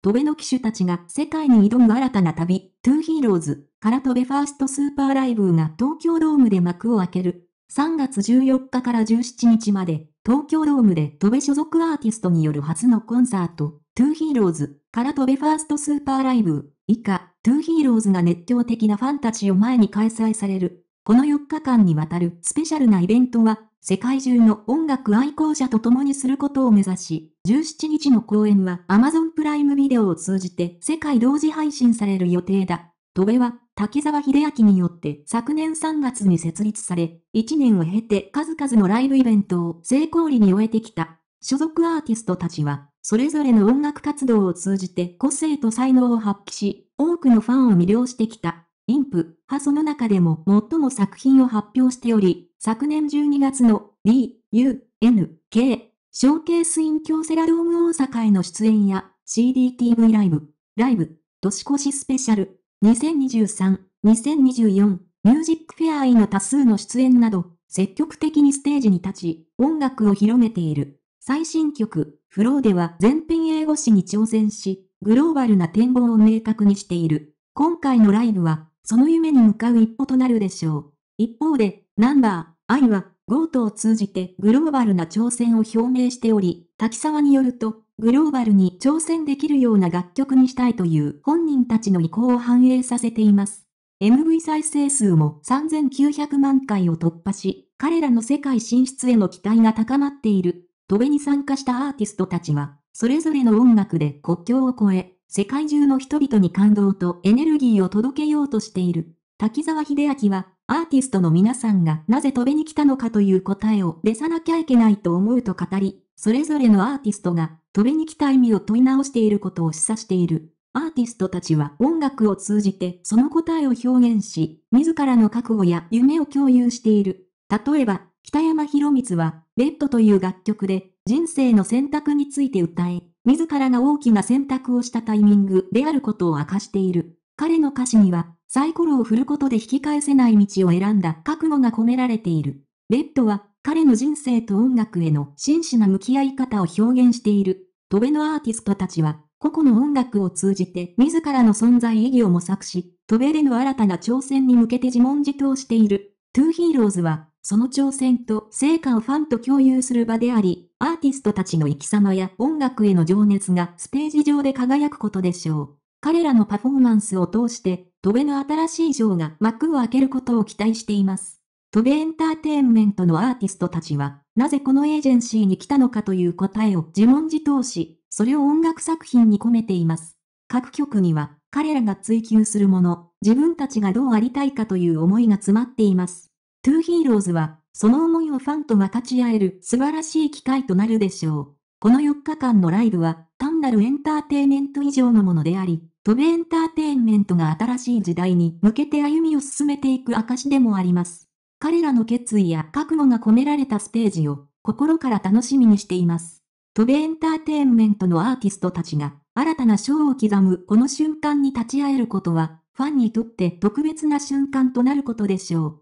トベの騎手たちが世界に挑む新たな旅、トゥーヒーローズからトベファーストスーパーライブが東京ドームで幕を開ける。3月14日から17日まで、東京ドームでトベ所属アーティストによる初のコンサート、トゥーヒーローズからトベファーストスーパーライブ以下、トゥーヒーローズが熱狂的なファンたちを前に開催される。この4日間にわたるスペシャルなイベントは、世界中の音楽愛好者と共にすることを目指し、17日の公演は Amazon プライムビデオを通じて世界同時配信される予定だ。戸部は滝沢秀明によって昨年3月に設立され、1年を経て数々のライブイベントを成功裏に終えてきた。所属アーティストたちは、それぞれの音楽活動を通じて個性と才能を発揮し、多くのファンを魅了してきた。プ派その中でも最も作品を発表しており、昨年12月の D、U、N、K、ショーケースイン京セラドーム大阪への出演や CDTV ライブ、ライブ、年越しスペシャル、2023、2024、ミュージックフェアへの多数の出演など、積極的にステージに立ち、音楽を広めている。最新曲、フローでは全編英語詞に挑戦し、グローバルな展望を明確にしている。今回のライブは、その夢に向かう一歩となるでしょう。一方で、ナンバー、愛は、ゴートを通じてグローバルな挑戦を表明しており、滝沢によると、グローバルに挑戦できるような楽曲にしたいという本人たちの意向を反映させています。MV 再生数も3900万回を突破し、彼らの世界進出への期待が高まっている。飛べに参加したアーティストたちは、それぞれの音楽で国境を越え、世界中の人々に感動とエネルギーを届けようとしている。滝沢秀明は、アーティストの皆さんがなぜ飛べに来たのかという答えを出さなきゃいけないと思うと語り、それぞれのアーティストが飛べに来た意味を問い直していることを示唆している。アーティストたちは音楽を通じてその答えを表現し、自らの覚悟や夢を共有している。例えば、北山博光は、ベッドという楽曲で人生の選択について歌え、自らが大きな選択をしたタイミングであることを明かしている。彼の歌詞には、サイコロを振ることで引き返せない道を選んだ覚悟が込められている。ベッドは、彼の人生と音楽への真摯な向き合い方を表現している。トベのアーティストたちは、個々の音楽を通じて自らの存在意義を模索し、トベでの新たな挑戦に向けて自問自答している。トゥーヒーローズは、その挑戦と成果をファンと共有する場であり、アーティストたちの生き様や音楽への情熱がステージ上で輝くことでしょう。彼らのパフォーマンスを通して、戸辺の新しい城が幕を開けることを期待しています。戸辺エンターテインメントのアーティストたちは、なぜこのエージェンシーに来たのかという答えを自問自答し、それを音楽作品に込めています。各曲には、彼らが追求するもの、自分たちがどうありたいかという思いが詰まっています。トゥーヒーローズは、その思いをファンと分かち合える素晴らしい機会となるでしょう。この4日間のライブは、単なるエンターテイメント以上のものであり、飛べエンターテインメントが新しい時代に向けて歩みを進めていく証でもあります。彼らの決意や覚悟が込められたステージを心から楽しみにしています。飛べエンターテインメントのアーティストたちが新たな賞を刻むこの瞬間に立ち会えることは、ファンにとって特別な瞬間となることでしょう。